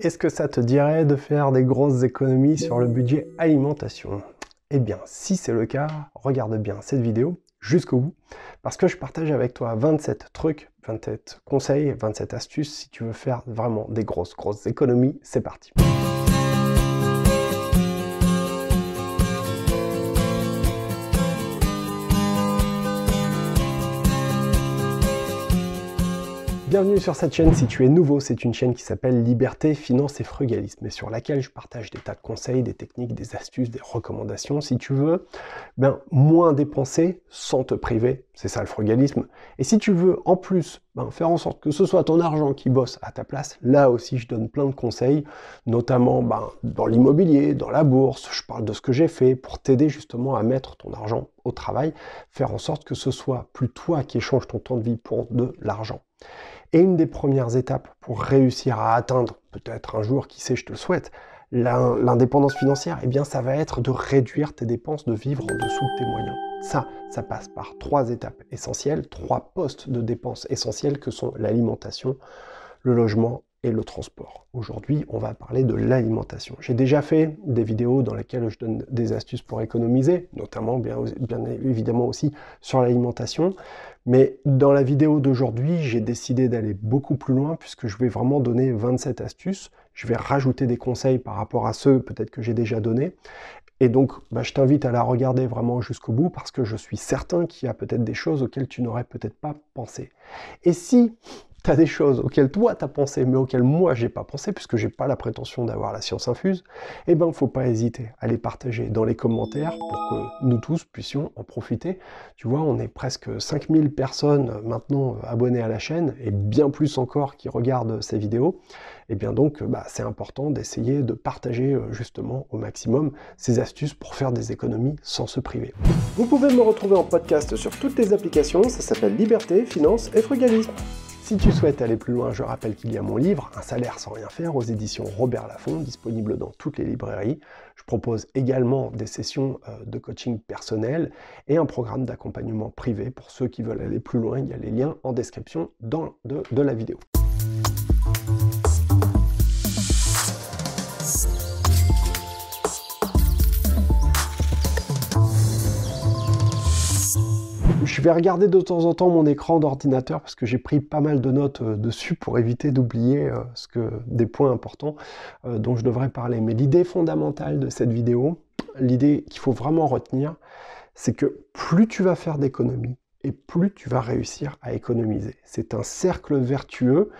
Est-ce que ça te dirait de faire des grosses économies sur le budget alimentation Eh bien, si c'est le cas, regarde bien cette vidéo jusqu'au bout, parce que je partage avec toi 27 trucs, 27 conseils, 27 astuces si tu veux faire vraiment des grosses, grosses économies. C'est parti Bienvenue sur cette chaîne, si tu es nouveau, c'est une chaîne qui s'appelle Liberté, Finance et Frugalisme, et sur laquelle je partage des tas de conseils, des techniques, des astuces, des recommandations, si tu veux, ben, moins dépenser sans te priver, c'est ça le frugalisme. Et si tu veux, en plus, ben, faire en sorte que ce soit ton argent qui bosse à ta place, là aussi je donne plein de conseils, notamment ben, dans l'immobilier, dans la bourse, je parle de ce que j'ai fait pour t'aider justement à mettre ton argent au travail, faire en sorte que ce soit plus toi qui échange ton temps de vie pour de l'argent et une des premières étapes pour réussir à atteindre, peut-être un jour, qui sait, je te le souhaite, l'indépendance financière, eh bien, ça va être de réduire tes dépenses, de vivre en dessous de tes moyens. Ça, ça passe par trois étapes essentielles, trois postes de dépenses essentielles, que sont l'alimentation, le logement et le transport. Aujourd'hui, on va parler de l'alimentation. J'ai déjà fait des vidéos dans lesquelles je donne des astuces pour économiser, notamment bien évidemment aussi sur l'alimentation. Mais dans la vidéo d'aujourd'hui, j'ai décidé d'aller beaucoup plus loin puisque je vais vraiment donner 27 astuces. Je vais rajouter des conseils par rapport à ceux peut-être que j'ai déjà donnés. Et donc, bah, je t'invite à la regarder vraiment jusqu'au bout parce que je suis certain qu'il y a peut-être des choses auxquelles tu n'aurais peut-être pas pensé. Et si des choses auxquelles toi tu as pensé, mais auxquelles moi j'ai pas pensé, puisque j'ai pas la prétention d'avoir la science infuse, eh ben faut pas hésiter à les partager dans les commentaires pour que nous tous puissions en profiter. Tu vois, on est presque 5000 personnes maintenant abonnées à la chaîne, et bien plus encore qui regardent ces vidéos. Et eh bien donc, bah, c'est important d'essayer de partager euh, justement au maximum ces astuces pour faire des économies sans se priver. Vous pouvez me retrouver en podcast sur toutes les applications, ça s'appelle Liberté, Finance et Frugalisme. Si tu souhaites aller plus loin, je rappelle qu'il y a mon livre Un salaire sans rien faire aux éditions Robert Laffont, disponible dans toutes les librairies. Je propose également des sessions euh, de coaching personnel et un programme d'accompagnement privé pour ceux qui veulent aller plus loin. Il y a les liens en description dans, de la vidéo. Je vais regarder de temps en temps mon écran d'ordinateur parce que j'ai pris pas mal de notes euh, dessus pour éviter d'oublier euh, ce que, des points importants euh, dont je devrais parler. Mais l'idée fondamentale de cette vidéo, l'idée qu'il faut vraiment retenir, c'est que plus tu vas faire d'économies, et plus tu vas réussir à économiser. C'est un cercle vertueux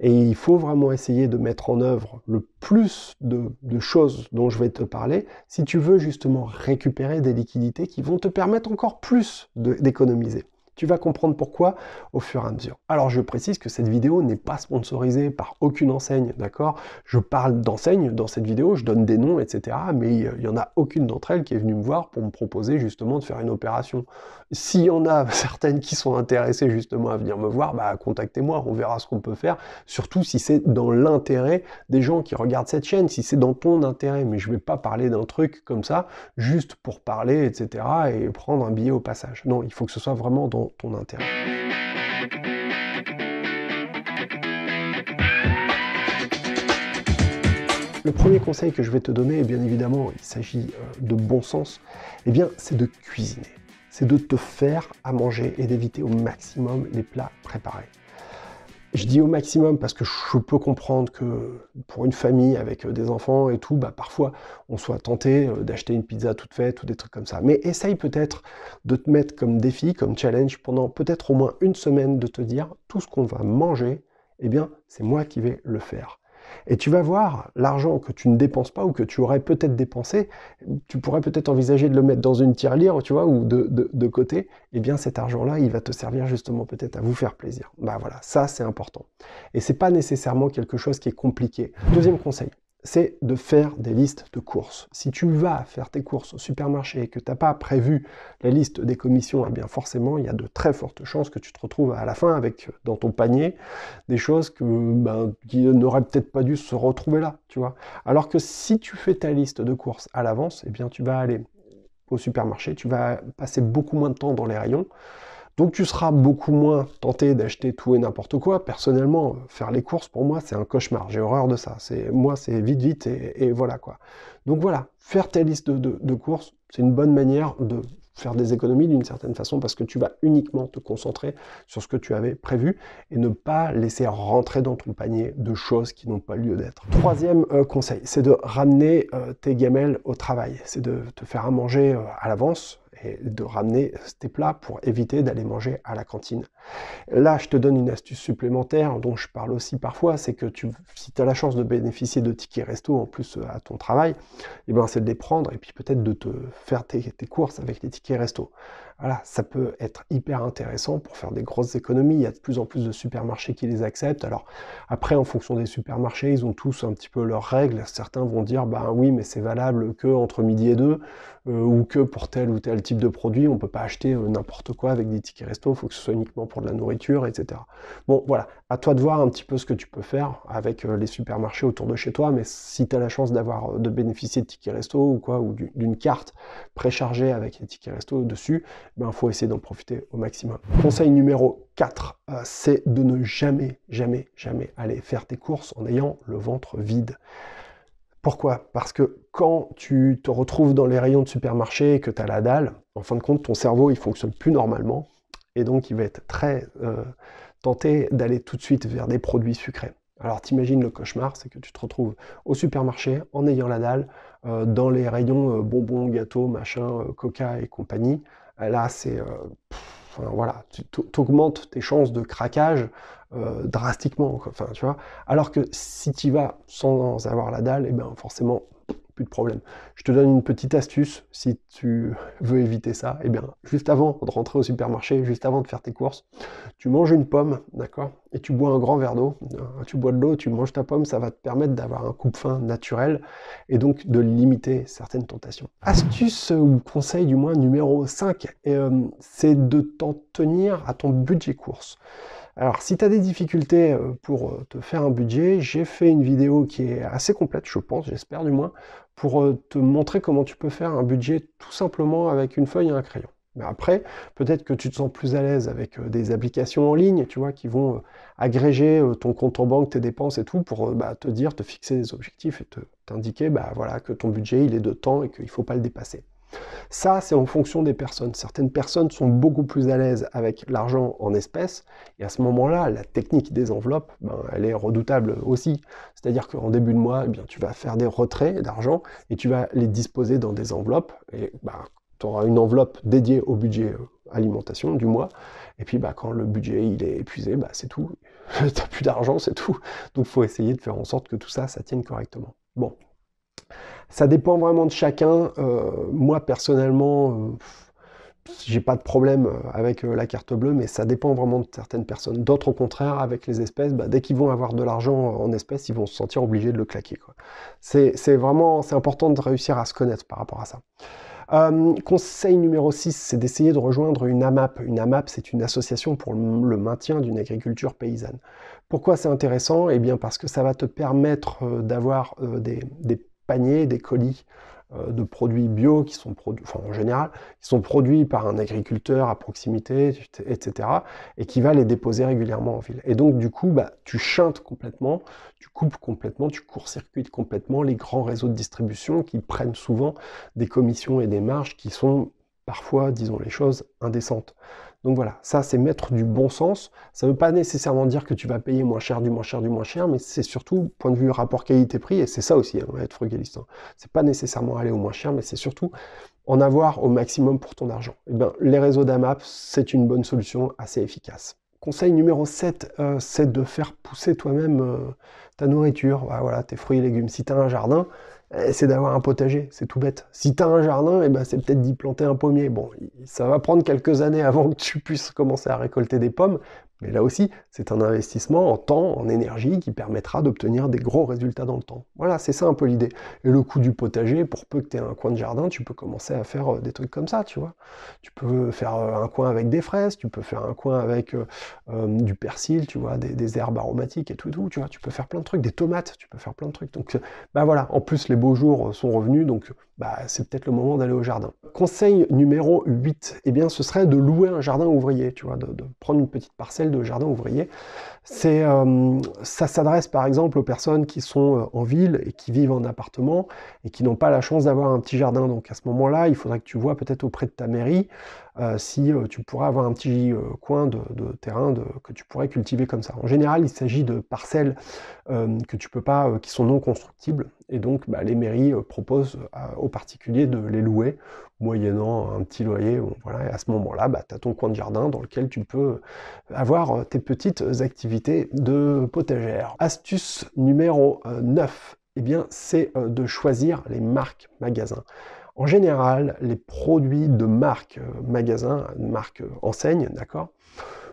et il faut vraiment essayer de mettre en œuvre le plus de, de, choses dont je vais te parler si tu veux justement récupérer des liquidités qui vont te permettre encore plus d'économiser. Tu vas comprendre pourquoi au fur et à mesure. Alors je précise que cette vidéo n'est pas sponsorisée par aucune enseigne, d'accord Je parle d'enseigne dans cette vidéo, je donne des noms, etc. Mais il n'y en a aucune d'entre elles qui est venue me voir pour me proposer justement de faire une opération. S'il y en a certaines qui sont intéressées justement à venir me voir, bah, contactez-moi, on verra ce qu'on peut faire. Surtout si c'est dans l'intérêt des gens qui regardent cette chaîne, si c'est dans ton intérêt. Mais je vais pas parler d'un truc comme ça juste pour parler, etc. et prendre un billet au passage. Non, il faut que ce soit vraiment dans ton intérêt. Le premier conseil que je vais te donner, et bien évidemment, il s'agit euh, de bon sens, eh bien, c'est de cuisiner. C'est de te faire à manger et d'éviter au maximum les plats préparés. Je dis au maximum parce que je peux comprendre que pour une famille avec euh, des enfants et tout, bah, parfois on soit tenté euh, d'acheter une pizza toute faite ou des trucs comme ça. Mais essaye peut-être de te mettre comme défi, comme challenge pendant peut-être au moins une semaine de te dire tout ce qu'on va manger, eh bien c'est moi qui vais le faire. Et tu vas voir l'argent que tu ne dépenses pas ou que tu aurais peut-être dépensé, tu pourrais peut-être envisager de le mettre dans une tirelire, tu vois, ou de, de côté. et eh bien, cet argent-là, il va te servir justement peut-être à vous faire plaisir. Bah voilà, ça c'est important. Et c'est pas nécessairement quelque chose qui est compliqué. Deuxième conseil, c'est de faire des listes de courses. Si tu vas faire tes courses au supermarché et que tu n'as pas prévu la liste des commissions, eh bien forcément, il y a de très fortes chances que tu te retrouves à la fin avec euh, dans ton panier des choses ben, qui n'auraient peut-être pas dû se retrouver là, tu vois. Alors que si tu fais ta liste de courses à l'avance, eh bien tu vas aller au supermarché, tu vas passer beaucoup moins de temps dans les rayons, donc tu seras beaucoup moins tenté d'acheter tout et n'importe quoi. Personnellement, faire les courses, pour moi, c'est un cauchemar. J'ai horreur de ça. Moi, c'est vite, vite, et, voilà quoi. Donc voilà, faire ta liste de, courses, c'est une bonne manière de faire des économies d'une certaine façon parce que tu vas uniquement te concentrer sur ce que tu avais prévu et ne pas laisser rentrer dans ton panier de choses qui n'ont pas lieu d'être. Troisième euh, conseil, c'est de ramener euh, tes gamelles au travail, c'est de te faire à manger euh, à l'avance, et de ramener tes plats pour éviter d'aller manger à la cantine. Là, je te donne une astuce supplémentaire dont je parle aussi parfois, c'est que tu, si tu as la chance de bénéficier de tickets resto en plus euh, à ton travail, eh ben, c'est de les prendre et puis peut-être de te faire tes, tes courses avec les tickets resto voilà, ça peut être hyper intéressant pour faire des grosses économies. Il y a de plus en plus de supermarchés qui les acceptent. Alors après, en fonction des supermarchés, ils ont tous un petit peu leurs règles. Certains vont dire, ben oui, mais c'est valable que entre midi et deux, euh, ou que pour tel ou tel type de produit, on peut pas acheter euh, n'importe quoi avec des tickets resto. Il faut que ce soit uniquement pour de la nourriture, etc. Bon, voilà, à toi de voir un petit peu ce que tu peux faire avec euh, les supermarchés autour de chez toi, mais si tu as la chance d'avoir euh, de bénéficier de tickets resto ou quoi, ou d'une carte préchargée avec les tickets resto dessus, il ben faut essayer d'en profiter au maximum. Conseil numéro 4, euh, c'est de ne jamais, jamais, jamais aller faire tes courses en ayant le ventre vide. Pourquoi Parce que quand tu te retrouves dans les rayons de supermarché et que tu as la dalle, en fin de compte, ton cerveau, il fonctionne plus normalement. Et donc, il va être très tenter d'aller tout de suite vers des produits sucrés. Alors t'imagines le cauchemar, c'est que tu te retrouves au supermarché en ayant la dalle, euh, dans les rayons euh, bonbons, gâteaux, machin, euh, coca et compagnie. Là, c'est... voilà, tu augmentes tes chances de craquage drastiquement. Enfin, tu vois Alors que si tu vas sans avoir la dalle, eh ben, forcément, de problème. Je te donne une petite astuce si tu veux éviter ça. et eh bien, juste avant de rentrer au supermarché, juste avant de faire tes courses, tu manges une pomme, d'accord Et tu bois un grand verre d'eau. Hein, tu bois de l'eau, tu manges ta pomme, ça va te permettre d'avoir un coup de fin naturel et donc de limiter certaines tentations. Astuce ou conseil du moins numéro 5, euh, c'est de t'en tenir à ton budget course. Alors si tu as des difficultés euh, pour euh, te faire un budget, j'ai fait une vidéo qui est assez complète, je pense, j'espère du moins, pour euh, te montrer comment tu peux faire un budget tout simplement avec une feuille et un crayon. Mais après, peut-être que tu te sens plus à l'aise avec des applications en ligne, tu vois, qui vont agréger ton compte en banque, tes dépenses et tout, pour bah, te dire, te fixer des objectifs et t'indiquer bah, voilà, que ton budget, il est de temps et qu'il ne faut pas le dépasser. Ça, c'est en fonction des personnes. Certaines personnes sont beaucoup plus à l'aise avec l'argent en espèces, et à ce moment-là, la technique des enveloppes, ben, elle est redoutable aussi. C'est-à-dire qu'en début de mois, eh bien, tu vas faire des retraits d'argent, et tu vas les disposer dans des enveloppes, et ben, tu auras une enveloppe dédiée au budget euh, alimentation du mois, et puis bah, quand le budget il est épuisé, bah, c'est tout, tu n'as plus d'argent, c'est tout. Donc il faut essayer de faire en sorte que tout ça, ça tienne correctement. Bon, ça dépend vraiment de chacun. Euh, moi, personnellement, euh, j'ai pas de problème euh, avec la carte bleue, mais ça dépend vraiment de certaines personnes. D'autres, au contraire, avec les espèces, bah, dès qu'ils vont avoir de l'argent en espèces, ils vont se sentir obligés de le claquer. C'est vraiment c'est important de réussir à se connaître par rapport à ça. conseil numéro 6, c'est d'essayer de rejoindre une AMAP. Une AMAP, c'est une association pour le maintien d'une agriculture paysanne. Pourquoi c'est intéressant Eh bien parce que ça va te permettre d'avoir des, des, des colis euh, de produits bio qui sont produits, en général, qui sont produits par un agriculteur à proximité, etc., et qui va les déposer régulièrement en ville. Et donc, du coup, bah, tu chantes complètement, tu coupes complètement, tu court-circuites complètement les grands réseaux de distribution qui prennent souvent des commissions et des marges qui sont parfois, disons les choses, indécentes. Donc voilà, ça c'est mettre du bon sens. Ça ne veut pas nécessairement dire que tu vas payer moins cher, du moins cher, du moins cher, mais c'est surtout point de vue rapport qualité-prix, et c'est ça aussi, hein, être frugaliste. Hein. C'est pas nécessairement aller au moins cher, mais c'est surtout en avoir au maximum pour ton argent. Et eh bien, les réseaux d'AMAP, c'est une bonne solution assez efficace. Conseil numéro 7, euh, c'est de faire pousser toi-même euh, ta nourriture, ah, voilà, tes fruits et légumes. Si tu as un jardin, eh, c'est d'avoir un potager, c'est tout bête. Si tu as un jardin, eh ben, c'est peut-être d'y planter un pommier. Bon, ça va prendre quelques années avant que tu puisses commencer à récolter des pommes, mais là aussi, c'est un investissement en temps, en énergie, qui permettra d'obtenir des gros résultats dans le temps. Voilà, c'est ça un peu l'idée. Et le coût du potager, pour peu que tu aies un coin de jardin, tu peux commencer à faire euh, des trucs comme ça, tu vois. Tu peux faire euh, un coin avec des fraises, tu peux faire un coin avec euh, du persil, tu vois, des, herbes aromatiques et tout, tout, tu vois. Tu peux faire plein de trucs, des tomates, tu peux faire plein de trucs. Donc, bah voilà, en plus, les beaux jours sont revenus, donc bah, c'est peut-être le moment d'aller au jardin. Conseil numéro 8, eh bien, ce serait de louer un jardin ouvrier, tu vois, de prendre une petite parcelle de jardin ouvrier. Euh, ça s'adresse par exemple aux personnes qui sont euh, en ville et qui vivent en appartement et qui n'ont pas la chance d'avoir un petit jardin. Donc à ce moment-là, il faudrait que tu vois peut-être auprès de ta mairie euh, si euh, tu pourrais avoir un petit euh, coin de, terrain que tu pourrais cultiver comme ça. En général, il s'agit de parcelles qui sont non constructibles, et donc bah, les mairies proposent aux particuliers de les louer moyennant un petit loyer. et à ce moment-là, bah, tu as ton coin de jardin dans lequel tu peux avoir tes petites activités de potagère. Astuce numéro 9, eh c'est de choisir les marques magasins. En général, les produits de marque euh, magasin, marque euh, enseigne, d'accord,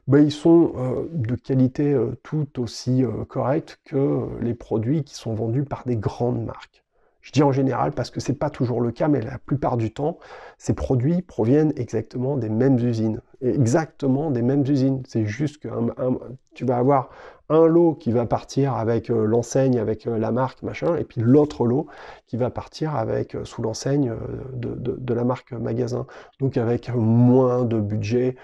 ben, ils sont euh, de qualité tout aussi correcte que les produits qui sont vendus par des grandes marques. Je dis en général parce que ce n'est pas toujours le cas, mais la plupart du temps, ces produits proviennent exactement des mêmes usines, exactement des mêmes usines. C'est juste que tu vas avoir un lot qui va partir avec euh, l'enseigne, avec euh, la marque, machin, et puis l'autre lot qui va partir avec euh, sous l'enseigne de, la marque magasin. Donc avec moins de budget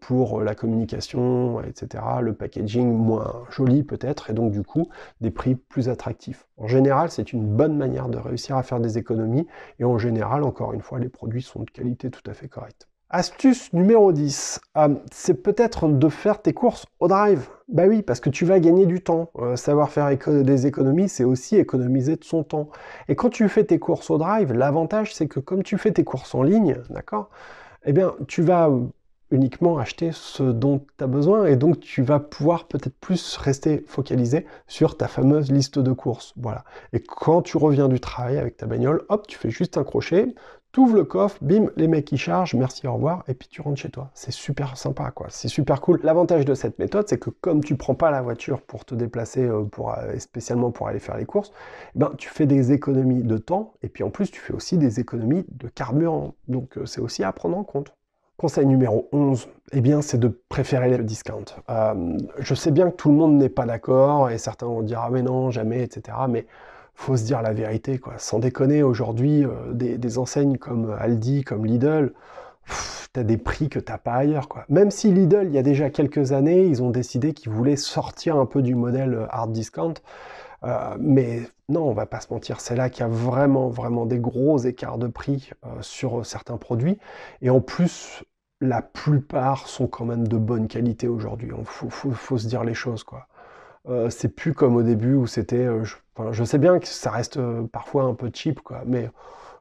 pour la communication, etc. Le packaging moins joli peut-être, et donc du coup des prix plus attractifs. En général, c'est une bonne manière de réussir à faire des économies, et en général, encore une fois, les produits sont de qualité tout à fait correcte. Astuce numéro 10, euh, c'est peut-être de faire tes courses au drive. Bah oui, parce que tu vas gagner du temps. Euh, savoir faire des économies, c'est aussi économiser de son temps. Et quand tu fais tes courses au drive, l'avantage, c'est que comme tu fais tes courses en ligne, d'accord, eh bien, tu vas euh, uniquement acheter ce dont tu as besoin et donc tu vas pouvoir peut-être plus rester focalisé sur ta fameuse liste de courses. Voilà. Et quand tu reviens du travail avec ta bagnole, hop, tu fais juste un crochet, ouvres le coffre, bim, les mecs ils chargent, merci, au revoir, et puis tu rentres chez toi. C'est super sympa, quoi. C'est super cool. L'avantage de cette méthode, c'est que comme tu prends pas la voiture pour te déplacer, euh, pour, euh, spécialement pour aller faire les courses, eh ben, tu fais des économies de temps, et puis en plus, tu fais aussi des économies de carburant. Donc, euh, c'est aussi à prendre en compte. Conseil numéro 11, eh bien, c'est de préférer le discount. je sais bien que tout le monde n'est pas d'accord, et certains vont dire « Ah mais non, jamais », etc. Mais faut se dire la vérité, quoi. Sans déconner, aujourd'hui, euh, des, enseignes comme euh, Aldi, comme Lidl, tu as des prix que t'as pas ailleurs, quoi. Même si Lidl, il y a déjà quelques années, ils ont décidé qu'ils voulaient sortir un peu du modèle euh, hard discount, mais non, on va pas se mentir, c'est là qu'il y a vraiment, vraiment des gros écarts de prix sur certains produits. Et en plus, la plupart sont quand même de bonne qualité aujourd'hui. Il faut, faut, se dire les choses, quoi. Euh, c'est plus comme au début où c'était. Euh, je, sais bien que ça reste euh, parfois un peu cheap, quoi, mais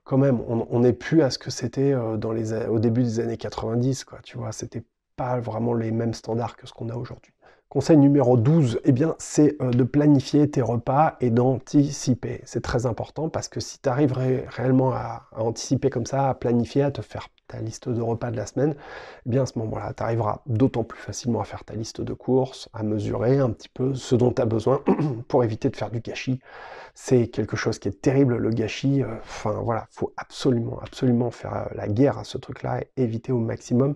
quand même, on n'est plus à ce que c'était dans les, au début des années 90, quoi. Tu vois, c'était pas vraiment les mêmes standards que ce qu'on a aujourd'hui. Conseil numéro 12, eh bien, c'est euh, de planifier tes repas et d'anticiper. C'est très important parce que si tu arrives réellement à, anticiper comme ça, à planifier, à te faire ta liste de repas de la semaine, eh bien à ce moment-là, tu arriveras d'autant plus facilement à faire ta liste de courses, à mesurer un petit peu ce dont tu as besoin pour éviter de faire du gâchis. C'est quelque chose qui est terrible, le gâchis. Euh, enfin voilà, faut absolument, absolument faire euh, la guerre à ce truc-là et éviter au maximum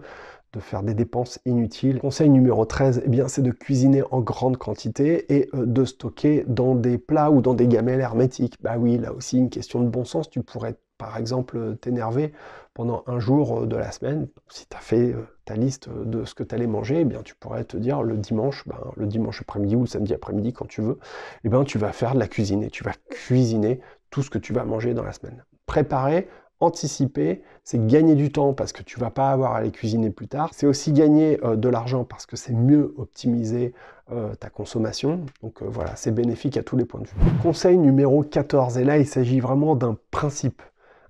faire des dépenses inutiles. Conseil numéro 13, eh bien c'est de cuisiner en grande quantité et euh, de stocker dans des plats ou dans des gamelles hermétiques. Bah oui, là aussi une question de bon sens, tu pourrais par exemple euh, t'énerver pendant un jour euh, de la semaine, si tu as fait ta liste de ce que tu allais manger, eh bien tu pourrais te dire le dimanche, ben, le dimanche après-midi ou le samedi après-midi quand tu veux, eh bien tu vas faire de la cuisine et tu vas cuisiner tout ce que tu vas manger dans la semaine. Préparer anticiper, c'est gagner du temps parce que tu vas pas avoir à les cuisiner plus tard. C'est aussi gagner euh, de l'argent parce que c'est mieux optimiser euh, ta consommation. Donc euh, voilà, c'est bénéfique à tous les points de vue. Conseil numéro 14, et là il s'agit vraiment d'un principe,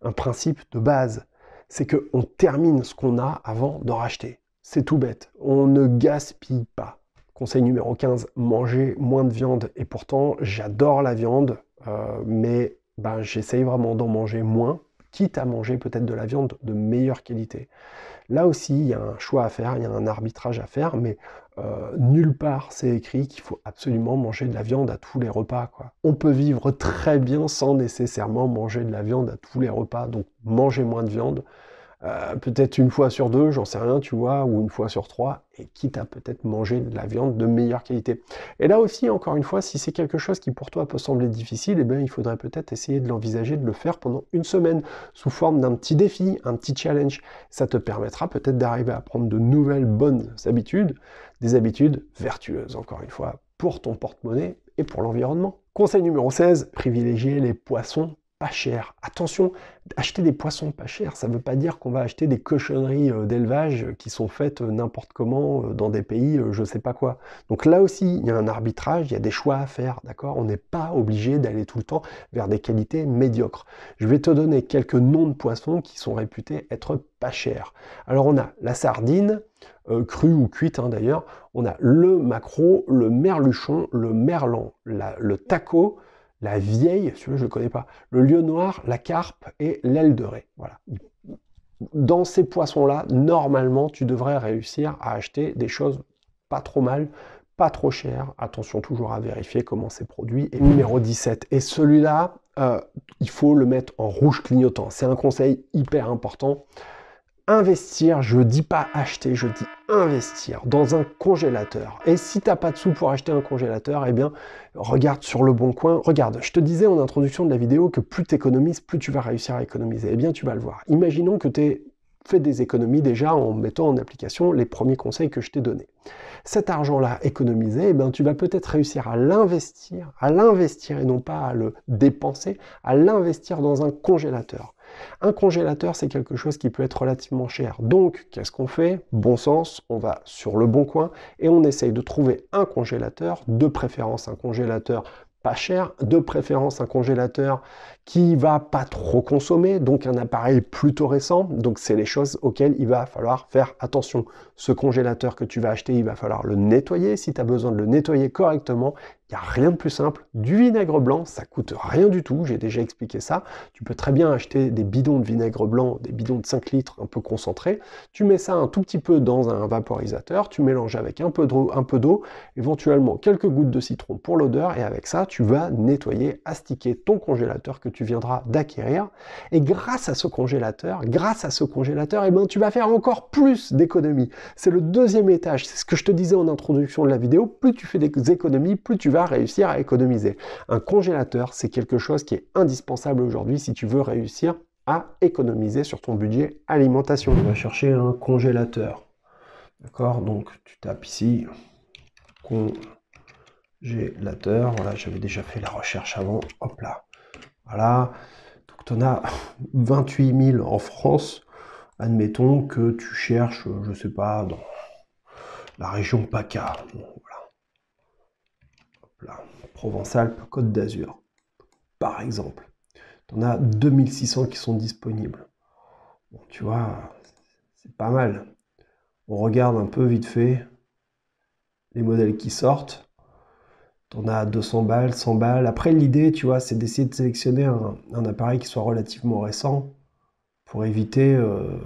un principe de base, c'est qu'on termine ce qu'on a avant d'en racheter. C'est tout bête, on ne gaspille pas. Conseil numéro 15, manger moins de viande. Et pourtant, j'adore la viande, mais ben, j'essaye vraiment d'en manger moins quitte à manger peut-être de la viande de meilleure qualité. Là aussi, il y a un choix à faire, il y a un arbitrage à faire, mais euh, nulle part c'est écrit qu'il faut absolument manger de la viande à tous les repas. Quoi. On peut vivre très bien sans nécessairement manger de la viande à tous les repas, donc manger moins de viande, euh, peut-être une fois sur deux, j'en sais rien, tu vois, ou une fois sur trois, et quitte à peut-être manger de la viande de meilleure qualité. Et là aussi, encore une fois, si c'est quelque chose qui pour toi peut sembler difficile, eh bien, il faudrait peut-être essayer de l'envisager, de le faire pendant une semaine, sous forme d'un petit défi, un petit challenge. Ça te permettra peut-être d'arriver à prendre de nouvelles bonnes habitudes, des habitudes vertueuses, encore une fois, pour ton porte-monnaie et pour l'environnement. Conseil numéro 16, privilégier les poissons pas cher. Attention, acheter des poissons pas chers, ça ne veut pas dire qu'on va acheter des cochonneries euh, d'élevage euh, qui sont faites euh, n'importe comment dans des pays je sais pas quoi. Donc là aussi, il y a un arbitrage, il y a des choix à faire, d'accord On n'est pas obligé d'aller tout le temps vers des qualités médiocres. Je vais te donner quelques noms de poissons qui sont réputés être pas chers. Alors on a la sardine, crue ou cuite hein, d'ailleurs, on a le maquereau, le merluchon, le merlan, le taco, la vieille, celui-là je ne connais pas, le lion noir, la carpe et l'aile de raie. Voilà. Dans ces poissons-là, normalement, tu devrais réussir à acheter des choses pas trop mal, pas trop chères. Attention toujours à vérifier comment c'est produit. Et numéro 17, et celui-là, euh, il faut le mettre en rouge clignotant. C'est un conseil hyper important investir, je dis pas acheter, je dis investir dans un congélateur. Et si t'as pas de sous pour acheter un congélateur, eh bien, regarde sur le bon coin. Regarde, je te disais en introduction de la vidéo que plus tu économises, plus tu vas réussir à économiser. Eh bien, tu vas le voir. Imaginons que tu aies fait des économies déjà en mettant en application les premiers conseils que je t'ai donnés. Cet argent-là économisé, eh bien, tu vas peut-être réussir à l'investir, à l'investir et non pas à le dépenser, à l'investir dans un congélateur un congélateur, c'est quelque chose qui peut être relativement cher. Donc, qu'est-ce qu'on fait Bon sens, on va sur le bon coin et on essaye de trouver un congélateur, de préférence un congélateur pas cher, de préférence un congélateur qui va pas trop consommer, donc un appareil plutôt récent, donc c'est les choses auxquelles il va falloir faire attention. Ce congélateur que tu vas acheter, il va falloir le nettoyer si tu as besoin de le nettoyer correctement il a rien de plus simple. Du vinaigre blanc, ça coûte rien du tout. J'ai déjà expliqué ça. Tu peux très bien acheter des bidons de vinaigre blanc, des bidons de 5 litres un peu concentré Tu mets ça un tout petit peu dans un vaporisateur. Tu mélanges avec un peu d'eau, éventuellement quelques gouttes de citron pour l'odeur. Et avec ça, tu vas nettoyer, astiquer ton congélateur que tu viendras d'acquérir. Et grâce à ce congélateur, grâce à ce congélateur, et eh ben, tu vas faire encore plus d'économies. C'est le deuxième étage. C'est ce que je te disais en introduction de la vidéo. Plus tu fais des économies, plus tu vas réussir à économiser. Un congélateur, c'est quelque chose qui est indispensable aujourd'hui si tu veux réussir à économiser sur ton budget alimentation. On va chercher un congélateur. D'accord Donc tu tapes ici congélateur. Voilà, j'avais déjà fait la recherche avant. Hop là. Voilà. Donc tu en as 28 000 en France. Admettons que tu cherches, je sais pas, dans la région PACA. Provence-Alpes, Côte d'Azur, par exemple. on en as 2600 qui sont disponibles. Bon, tu vois, c'est pas mal. On regarde un peu vite fait les modèles qui sortent. on a as 200 balles, 100 balles. Après, l'idée, tu vois, c'est d'essayer de sélectionner un, appareil qui soit relativement récent pour éviter euh,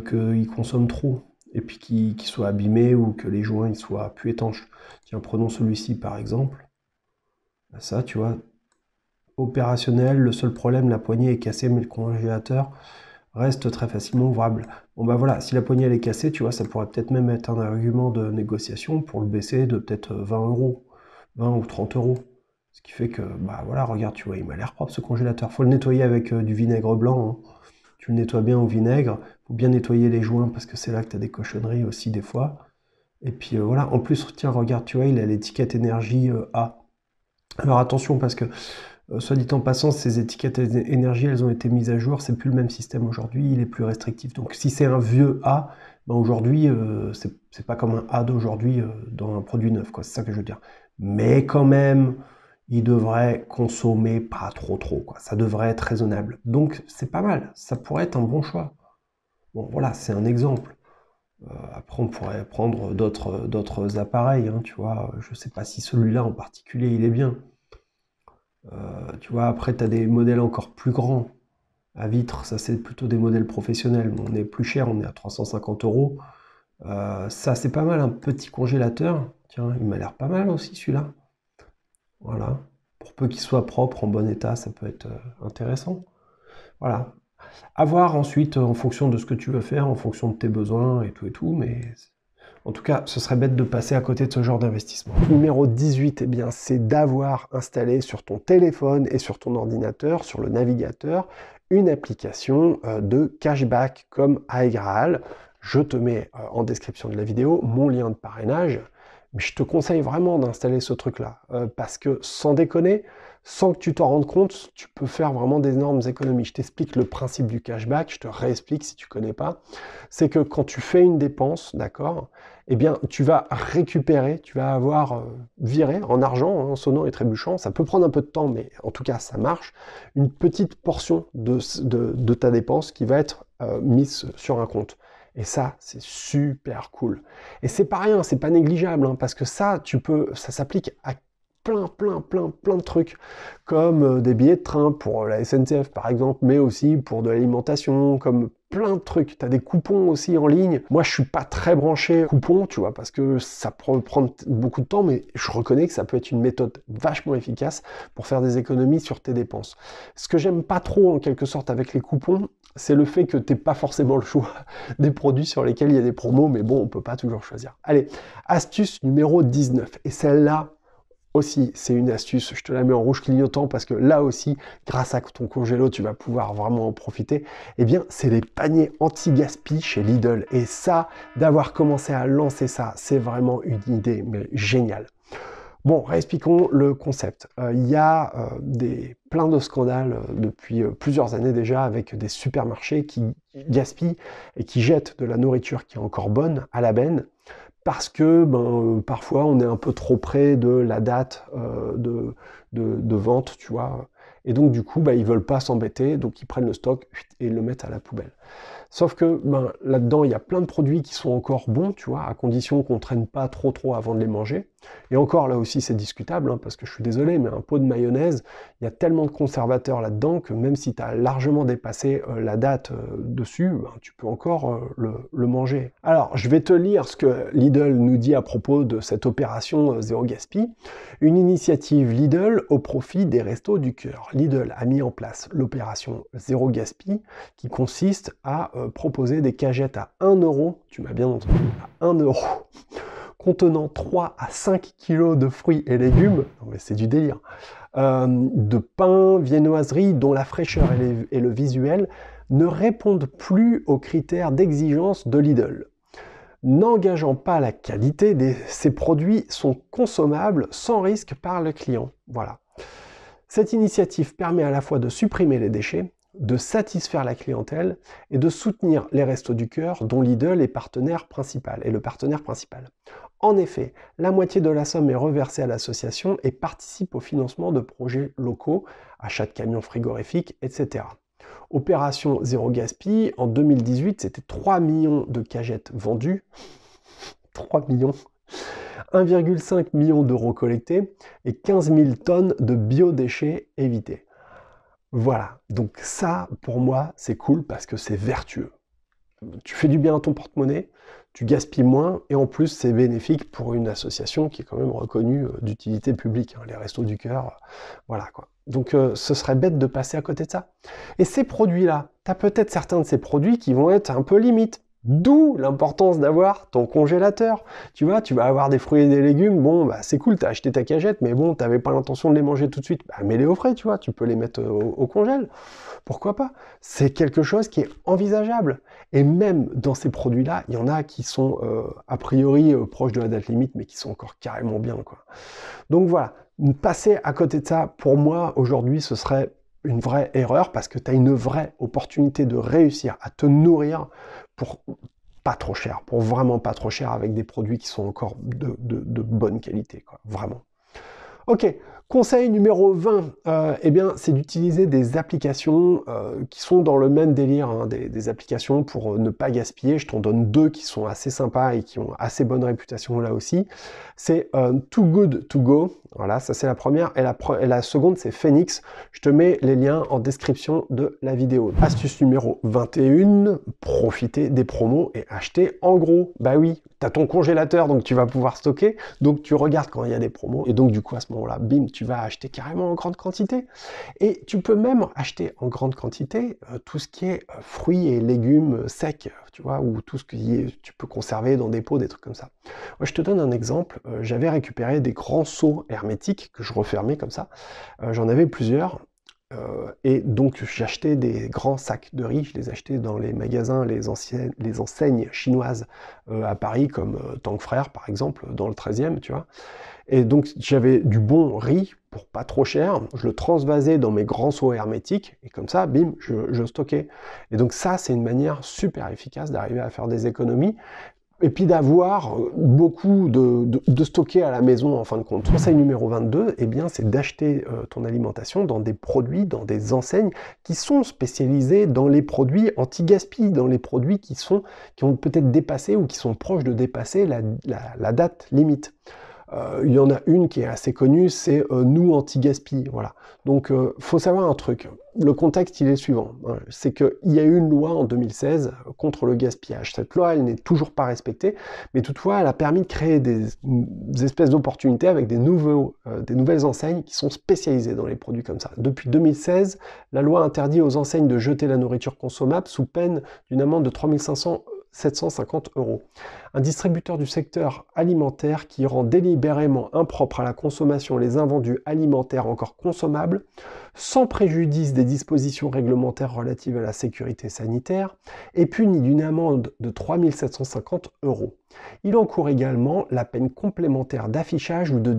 qu'il consomme trop et puis qui, soit abîmé ou que les joints ils soient plus étanches. Tiens, prenons celui-ci par exemple. Bah, ça, tu vois, opérationnel, le seul problème, la poignée est cassée, mais le congélateur reste très facilement ouvrable. Bon bah voilà, si la poignée elle est cassée, tu vois, ça pourrait peut-être même être un argument de négociation pour le baisser de peut-être 20 euros, 20 ou 30 euros. Ce qui fait que, bah voilà, regarde, tu vois, il m'a l'air propre ce congélateur. Faut le nettoyer avec euh, du vinaigre blanc. Hein tu le nettoies bien au vinaigre, faut bien nettoyer les joints parce que c'est là que tu as des cochonneries aussi des fois. Et puis euh, voilà, en plus, tiens, regarde, tu vois, il a l'étiquette énergie euh, A. Alors attention parce que, euh, soit dit en passant, ces étiquettes énergie, elles ont été mises à jour, c'est plus le même système aujourd'hui, il est plus restrictif. Donc si c'est un vieux A, ben aujourd'hui, c'est pas comme un A d'aujourd'hui dans un produit neuf, quoi, c'est ça que je veux dire. Mais quand même, il devrait consommer pas trop trop. Quoi. Ça devrait être raisonnable. Donc c'est pas mal. Ça pourrait être un bon choix. Bon voilà, c'est un exemple. Euh, après, on pourrait prendre d'autres, d'autres appareils. Hein, tu vois, je sais pas si celui-là en particulier il est bien. Euh, tu vois, après, tu as des modèles encore plus grands à vitre. Ça, c'est plutôt des modèles professionnels. On est plus cher, on est à 350 euros. Euh, ça, c'est pas mal. Un petit congélateur. Tiens, il m'a l'air pas mal aussi celui-là. Voilà. Pour peu qu'il soit propre, en bon état, ça peut être euh, intéressant. Voilà. À voir ensuite euh, en fonction de ce que tu veux faire, en fonction de tes besoins et tout et tout, mais en tout cas, ce serait bête de passer à côté de ce genre d'investissement. Numéro 18, eh bien, c'est d'avoir installé sur ton téléphone et sur ton ordinateur, sur le navigateur, une application euh, de cashback comme iGraal. Je te mets en description de la vidéo mon lien de parrainage. Mais je te conseille vraiment d'installer ce truc-là, euh, parce que sans déconner, sans que tu t'en rendes compte, tu peux faire vraiment d'énormes économies. Je t'explique le principe du cashback, je te réexplique si tu connais pas. C'est que quand tu fais une dépense, d'accord, eh bien, tu vas récupérer, tu vas avoir euh, viré en argent, en sonnant et trébuchant. Ça peut prendre un peu de temps, mais en tout cas, ça marche. Une petite portion de, ta dépense qui va être euh, mise sur un compte. Et ça, c'est super cool. Et c'est pas rien, c'est pas négligeable, hein, parce que ça, tu peux, ça s'applique à plein, plein, plein, plein de trucs, comme euh, des billets de train pour euh, la SNCF par exemple, mais aussi pour de l'alimentation, comme plein de trucs. tu as des coupons aussi en ligne. Moi, je suis pas très branché coupons, tu vois, parce que ça prend beaucoup de temps, mais je reconnais que ça peut être une méthode vachement efficace pour faire des économies sur tes dépenses. Ce que j'aime pas trop, en quelque sorte, avec les coupons, c'est le fait que tu t'es pas forcément le choix des produits sur lesquels il y a des promos, mais bon, on ne peut pas toujours choisir. Allez, astuce numéro 19, et celle-là aussi, c'est une astuce, je te la mets en rouge clignotant parce que là aussi, grâce à ton congélo, tu vas pouvoir vraiment en profiter. Eh bien, c'est les paniers anti-gaspi chez Lidl. Et ça, d'avoir commencé à lancer ça, c'est vraiment une idée, mais géniale. Bon, réexpliquons le concept. Euh, il y a euh, des, plein de scandales euh, depuis plusieurs années déjà avec des supermarchés qui gaspillent et qui jettent de la nourriture qui est encore bonne à la benne parce que ben, parfois on est un peu trop près de la date de, vente, tu vois. Et donc du coup, ben, ils veulent pas s'embêter, donc ils prennent le stock et le mettent à la poubelle. Sauf que ben, là-dedans, il y a plein de produits qui sont encore bons, tu vois, à condition qu'on ne traîne pas trop trop avant de les manger. Et encore, là aussi, c'est discutable, hein, parce que je suis désolé, mais un pot de mayonnaise, il y a tellement de conservateurs là-dedans que même si tu as largement dépassé euh, la date euh, dessus, ben, tu peux encore euh, le, le, manger. Alors, je vais te lire ce que Lidl nous dit à propos de cette opération Zéro Gaspi. Une initiative Lidl au profit des restos du cœur. Lidl a mis en place l'opération Zéro Gaspi, qui consiste à euh, proposer des cagettes à 1 euro, tu m'as bien entendu, à 1 euro, contenant 3 à 5 kilos de fruits et légumes, mais c'est du délire, euh, de pain, viennoiserie, dont la fraîcheur et, le visuel ne répondent plus aux critères d'exigence de Lidl. N'engageant pas la qualité, ces produits sont consommables sans risque par le client. Voilà. Cette initiative permet à la fois de supprimer les déchets de satisfaire la clientèle et de soutenir les restos du cœur dont Lidl est partenaire principal et le partenaire principal. En effet, la moitié de la somme est reversée à l'association et participe au financement de projets locaux, achats de camions frigorifiques, etc. Opération Zéro Gaspi, en 2018, c'était 3 millions de cagettes vendues. 3 millions 1,5 million d'euros collectés et 15 000 tonnes de biodéchets évités. Voilà, donc ça, pour moi, c'est cool parce que c'est vertueux. Tu fais du bien à ton porte-monnaie, tu gaspilles moins, et en plus, c'est bénéfique pour une association qui est quand même reconnue euh, d'utilité publique, hein, les Restos du Cœur, euh, voilà quoi. Donc euh, ce serait bête de passer à côté de ça. Et ces produits-là, tu as peut-être certains de ces produits qui vont être un peu limites. D'où l'importance d'avoir ton congélateur. Tu vois, tu vas avoir des fruits et des légumes. Bon, bah, c'est cool, t'as acheté ta cagette, mais bon, t'avais pas l'intention de les manger tout de suite. Bah, mets-les au frais, tu vois, tu peux les mettre euh, au, au Pourquoi pas C'est quelque chose qui est envisageable. Et même dans ces produits-là, il y en a qui sont euh, a priori euh, proches de la date limite, mais qui sont encore carrément bien, quoi. Donc voilà, passer à côté de ça, pour moi, aujourd'hui, ce serait une vraie erreur parce que tu as une vraie opportunité de réussir à te nourrir pour pas trop cher, pour vraiment pas trop cher avec des produits qui sont encore de, bonne qualité, vraiment. Ok, Conseil numéro 20, euh, eh bien, c'est d'utiliser des applications euh, qui sont dans le même délire, hein, des, applications pour euh, ne pas gaspiller. Je t'en donne deux qui sont assez sympas et qui ont assez bonne réputation là aussi. C'est Too Good To Go, voilà, ça c'est la première. Et la, la seconde, c'est Phoenix. Je te mets les liens en description de la vidéo. Astuce numéro 21, profiter des promos et acheter en gros. Bah oui, tu ton congélateur, donc tu vas pouvoir stocker, donc tu regardes quand il y a des promos, et donc du coup à ce moment-là, bim, tu vas acheter carrément en grande quantité. Et tu peux même acheter en grande quantité euh, tout ce qui est euh, fruits et légumes euh, secs, tu vois, ou tout ce que tu peux conserver dans des pots, des trucs comme ça. Moi, je te donne un exemple, j'avais récupéré des grands seaux hermétiques que je refermais comme ça, j'en avais plusieurs, euh, et donc j'achetais des grands sacs de riz, je les achetais dans les magasins, les, anciennes, les enseignes chinoises euh, à Paris, comme euh, Tang Frère par exemple, dans le 13e, tu vois. Et donc j'avais du bon riz pour pas trop cher, je le transvasais dans mes grands seaux hermétiques, et comme ça, bim, je, je stockais. Et donc ça, c'est une manière super efficace d'arriver à faire des économies, et puis d'avoir euh, beaucoup de, de, stocker à la maison en fin de compte. Conseil numéro 22, eh bien, c'est d'acheter euh, ton alimentation dans des produits, dans des enseignes qui sont spécialisées dans les produits anti-gaspi, dans les produits qui, sont, qui ont peut-être dépassé ou qui sont proches de dépasser la date limite. Euh, il y en a une qui est assez connue, c'est euh, nous anti-gaspi. Voilà. Donc, euh, faut savoir un truc. Le contexte, il est suivant. Hein. c'est qu'il y a eu une loi en 2016 contre le gaspillage. Cette loi, elle n'est toujours pas respectée, mais toutefois, elle a permis de créer des, espèces d'opportunités avec des, nouveaux, des nouvelles enseignes qui sont spécialisées dans les produits comme ça. Depuis 2016, la loi interdit aux enseignes de jeter la nourriture consommable sous peine d'une amende de 3500 750 euros. Un distributeur du secteur alimentaire qui rend délibérément impropre à la consommation les invendus alimentaires encore consommables, sans préjudice des dispositions réglementaires relatives à la sécurité sanitaire, est puni d'une amende de 3750 euros. Il encourt également la peine complémentaire d'affichage ou de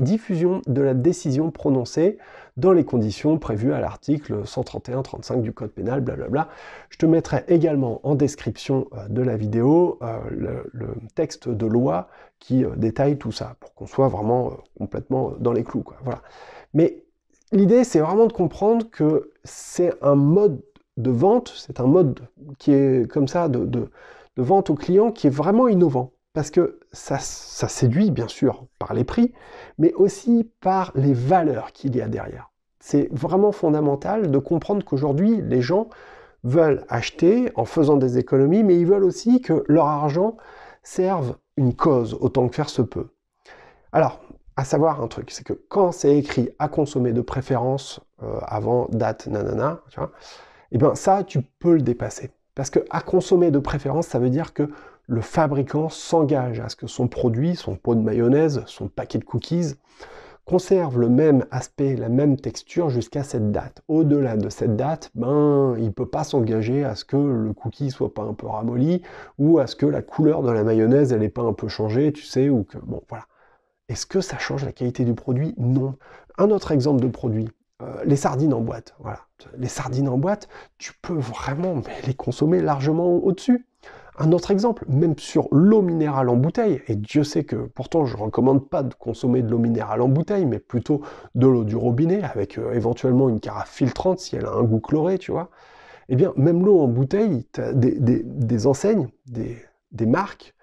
diffusion de la décision prononcée dans les conditions prévues à l'article 131-35 du Code pénal, blablabla. Je te mettrai également en description euh, de la vidéo euh, le, texte de loi qui euh, détaille tout ça, pour qu'on soit vraiment complètement dans les clous. Voilà. Mais l'idée, c'est vraiment de comprendre que c'est un mode de vente, c'est un mode qui est comme ça de de vente au client qui est vraiment innovant. Parce que ça, ça séduit, bien sûr, par les prix, mais aussi par les valeurs qu'il y a derrière. C'est vraiment fondamental de comprendre qu'aujourd'hui, les gens veulent acheter en faisant des économies, mais ils veulent aussi que leur argent serve une cause autant que faire se peut. Alors, à savoir un truc, c'est que quand c'est écrit à consommer de préférence euh, avant date nanana, tu vois, et eh bien ça, tu peux le dépasser. Parce que à consommer de préférence, ça veut dire que le fabricant s'engage à ce que son produit, son pot de mayonnaise, son paquet de cookies, conserve le même aspect, la même texture jusqu'à cette date. Au-delà de cette date, ben, il ne peut pas s'engager à ce que le cookie soit pas un peu ramolli ou à ce que la couleur de la mayonnaise elle pas un peu changé, tu sais, ou que bon voilà. Est-ce que ça change la qualité du produit Non. Un autre exemple de produit, euh, les sardines en boîte. Voilà. Les sardines en boîte, tu peux vraiment les consommer largement au-dessus. Un autre exemple, même sur l'eau minérale en bouteille, et Dieu sait que pourtant je ne recommande pas de consommer de l'eau minérale en bouteille, mais plutôt de l'eau du robinet avec euh, éventuellement une carafe filtrante si elle a un goût chloré, tu vois. Eh bien, même l'eau en bouteille, as des, enseignes, des, des marques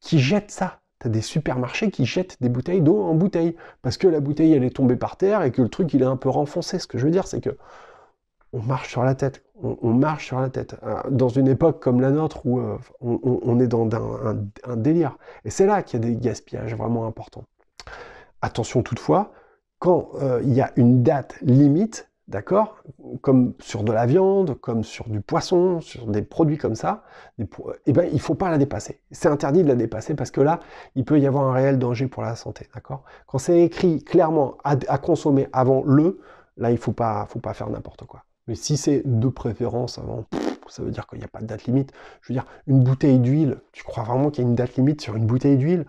qui jettent ça. T'as des supermarchés qui jettent des bouteilles d'eau en bouteille parce que la bouteille elle est tombée par terre et que le truc il est un peu renfoncé. Ce que je veux dire, c'est que on marche sur la tête. On, marche sur la tête. Euh, dans une époque comme la nôtre où euh, on, est dans un, délire. Et c'est là qu'il y a des gaspillages vraiment importants. Attention toutefois, quand euh, il y a une date limite, D'accord Comme sur de la viande, comme sur du poisson, sur des produits comme ça, eh ben, il ne faut pas la dépasser. C'est interdit de la dépasser parce que là, il peut y avoir un réel danger pour la santé. D'accord Quand c'est écrit clairement à, consommer avant le, là, il ne faut pas, faut pas faire n'importe quoi. Mais si c'est de préférence avant, ça veut dire qu'il n'y a pas de date limite. Je veux dire, une bouteille d'huile, tu crois vraiment qu'il y a une date limite sur une bouteille d'huile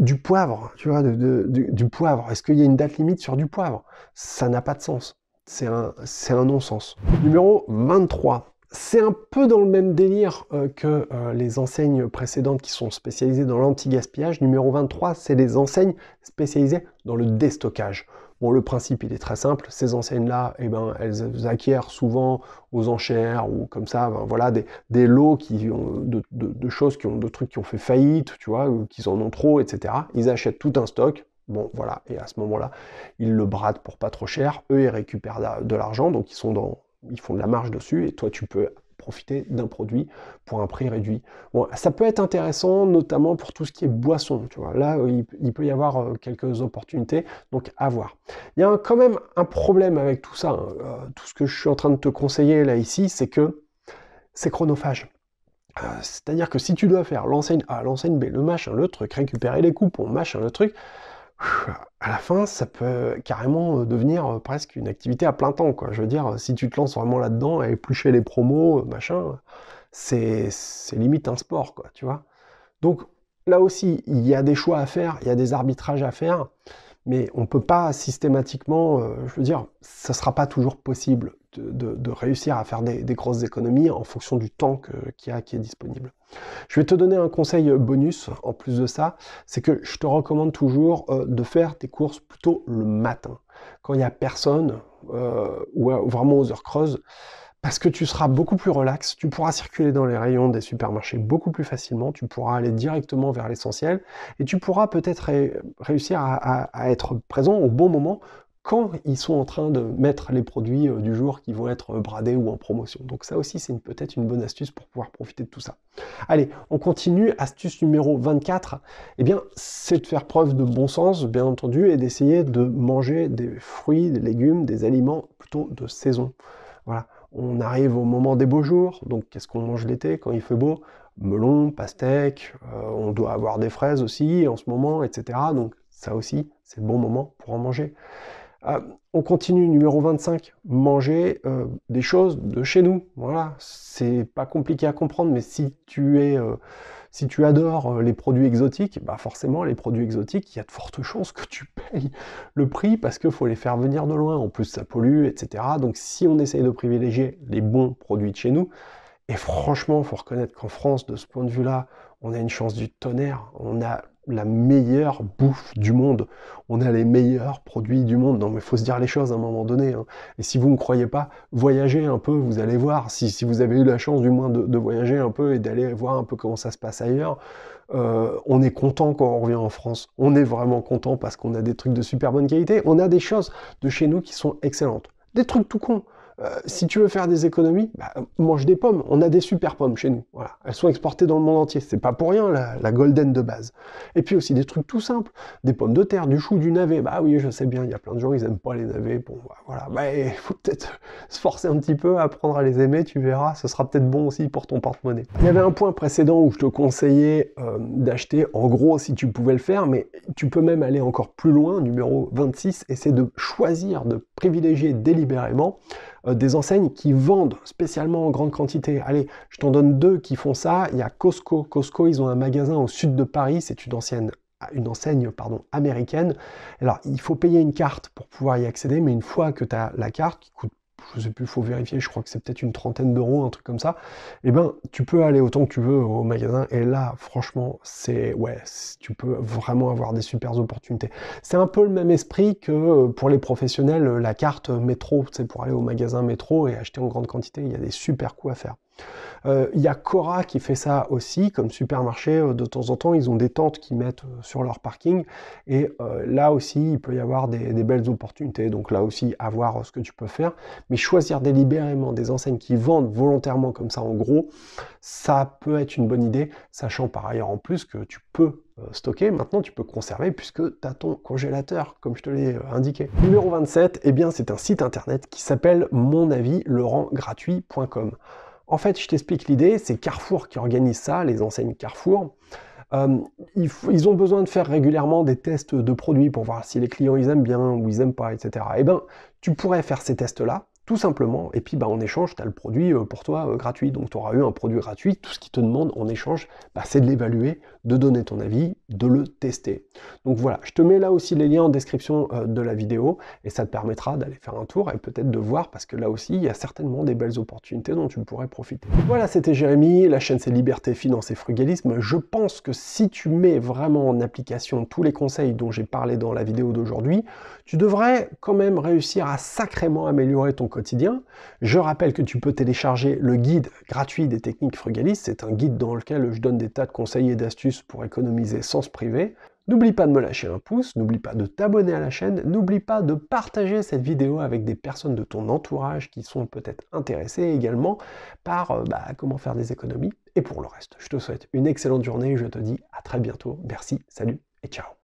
Du poivre, tu vois, du poivre. Est-ce qu'il y a une date limite sur du poivre Ça n'a pas de sens c'est un, non-sens. Numéro 23. C'est un peu dans le même délire euh, que euh, les enseignes précédentes qui sont spécialisées dans l'anti-gaspillage. Numéro 23, c'est les enseignes spécialisées dans le déstockage. Bon, le principe, il est très simple. Ces enseignes-là, eh ben, elles acquièrent souvent aux enchères ou comme ça, ben, voilà, des, lots qui ont de, choses, qui ont, de trucs qui ont fait faillite, tu vois, qu'ils en ont trop, etc. Ils achètent tout un stock, Bon, voilà. Et à ce moment-là, ils le bradent pour pas trop cher. Eux, ils récupèrent de l'argent, donc ils sont dans, ils font de la marge dessus. Et toi, tu peux profiter d'un produit pour un prix réduit. Bon, ça peut être intéressant, notamment pour tout ce qui est boisson. Tu vois, là, il, peut y avoir euh, quelques opportunités, donc à voir. Il y a quand même un problème avec tout ça. Hein. Euh, tout ce que je suis en train de te conseiller là ici, c'est que c'est chronophage. Euh, c'est-à-dire que si tu dois faire l'enseigne A, l'enseigne B, le machin, le truc, récupérer les coupons, machin, le truc, à la fin, ça peut carrément euh, devenir euh, presque une activité à plein temps. Quoi. Je veux dire, euh, si tu te lances vraiment là-dedans et éplucher les promos, machin, c'est limite un sport, quoi, tu vois. Donc là aussi, il y a des choix à faire, il y a des arbitrages à faire mais on ne peut pas systématiquement, euh, je veux dire, ça ne sera pas toujours possible de, réussir à faire des, grosses économies en fonction du temps qu'il y a qui est disponible. Je vais te donner un conseil bonus en plus de ça, c'est que je te recommande toujours euh, de faire tes courses plutôt le matin, quand il n'y a personne euh, ou vraiment aux heures creuses parce que tu seras beaucoup plus relax, tu pourras circuler dans les rayons des supermarchés beaucoup plus facilement, tu pourras aller directement vers l'essentiel et tu pourras peut-être réussir à, être présent au bon moment quand ils sont en train de mettre les produits euh, du jour qui vont être euh, bradés ou en promotion. Donc ça aussi, c'est peut-être une bonne astuce pour pouvoir profiter de tout ça. Allez, on continue. Astuce numéro 24, eh bien, c'est de faire preuve de bon sens, bien entendu, et d'essayer de manger des fruits, des légumes, des aliments plutôt de saison. Voilà on arrive au moment des beaux jours, donc qu'est-ce qu'on mange l'été quand il fait beau Melon, pastèque, euh, on doit avoir des fraises aussi en ce moment, etc. Donc ça aussi, c'est le bon moment pour en manger. Euh, on continue, numéro 25, manger euh, des choses de chez nous. Voilà, c'est pas compliqué à comprendre, mais si tu es si tu adores euh, les produits exotiques, bah forcément les produits exotiques, il y a de fortes chances que tu payes le prix parce qu'il faut les faire venir de loin. En plus, ça pollue, etc. Donc si on essaye de privilégier les bons produits de chez nous, et franchement, il faut reconnaître qu'en France, de ce point de vue-là, on a une chance du tonnerre. On a la meilleure bouffe du monde. On a les meilleurs produits du monde. Non, mais il faut se dire les choses à un moment donné. Hein. Et si vous ne croyez pas, voyagez un peu, vous allez voir. Si, vous avez eu la chance, du moins, de, voyager un peu et d'aller voir un peu comment ça se passe ailleurs, euh, on est content quand on revient en France. On est vraiment content parce qu'on a des trucs de super bonne qualité. On a des choses de chez nous qui sont excellentes. Des trucs tout con. Euh, si tu veux faire des économies, bah, euh, mange des pommes. On a des super pommes chez nous. Voilà. Elles sont exportées dans le monde entier. C'est pas pour rien la, golden de base. Et puis aussi des trucs tout simples, des pommes de terre, du chou, du navet. Bah oui, je sais bien, il y a plein de gens ils aiment pas les navets. Bon, bah, voilà. il bah, faut peut-être se forcer un petit peu à apprendre à les aimer. Tu verras, ce sera peut-être bon aussi pour ton porte-monnaie. Il y avait un point précédent où je te conseillais euh, d'acheter, en gros, si tu pouvais le faire, mais tu peux même aller encore plus loin, numéro 26, et c'est de choisir, de privilégier délibérément euh, des enseignes qui vendent spécialement en grande quantité. Allez, je t'en donne deux qui font ça. Il y a Costco. Costco, ils ont un magasin au sud de Paris. C'est une ancienne une enseigne pardon, américaine. Alors, il faut payer une carte pour pouvoir y accéder, mais une fois que tu as la carte, qui coûte je sais plus, faut vérifier, je crois que c'est peut-être une trentaine d'euros, un truc comme ça, eh ben tu peux aller autant que tu veux au magasin, et là, franchement, c'est, ouais, tu peux vraiment avoir des super opportunités. C'est un peu le même esprit que euh, pour les professionnels, euh, la carte euh, métro, c'est pour aller au magasin métro et acheter en grande quantité, il y a des super coups à faire. Euh, il y a Cora qui fait ça aussi, comme supermarché, euh, de temps en temps, ils ont des tentes qu'ils mettent euh, sur leur parking. Et là aussi, il peut y avoir des, belles opportunités. Donc là aussi, avoir ce que tu peux faire. Mais choisir délibérément des enseignes qui vendent volontairement comme ça, en gros, ça peut être une bonne idée, sachant par ailleurs en plus que tu peux stocker, maintenant tu peux conserver puisque tu as ton congélateur, comme je te l'ai indiqué. Numéro 27, eh bien c'est un site internet qui s'appelle mon en fait, je t'explique l'idée, c'est Carrefour qui organise ça, les enseignes Carrefour. Euh, ils, ont besoin de faire régulièrement des tests de produits pour voir si les clients ils aiment bien ou ils aiment pas, etc. Eh bien, tu pourrais faire ces tests-là tout simplement. Et puis bah, en échange, tu as le produit euh, pour toi euh, gratuit. Donc tu auras eu un produit gratuit. Tout ce qui te demande en échange, bah, c'est de l'évaluer, de donner ton avis, de le tester. Donc voilà, je te mets là aussi les liens en description euh, de la vidéo et ça te permettra d'aller faire un tour et peut-être de voir parce que là aussi, il y a certainement des belles opportunités dont tu pourrais profiter. Voilà, c'était Jérémy. La chaîne c'est Liberté, Finance et Frugalisme. Je pense que si tu mets vraiment en application tous les conseils dont j'ai parlé dans la vidéo d'aujourd'hui, tu devrais quand même réussir à sacrément améliorer ton je rappelle que tu peux télécharger le guide gratuit des techniques frugalistes. C'est un guide dans lequel je donne des tas de conseils et d'astuces pour économiser sans se priver. N'oublie pas de me lâcher un pouce, n'oublie pas de t'abonner à la chaîne, n'oublie pas de partager cette vidéo avec des personnes de ton entourage qui sont peut-être intéressées également par euh, bah, comment faire des économies. Et pour le reste, je te souhaite une excellente journée, je te dis à très bientôt, merci, salut et ciao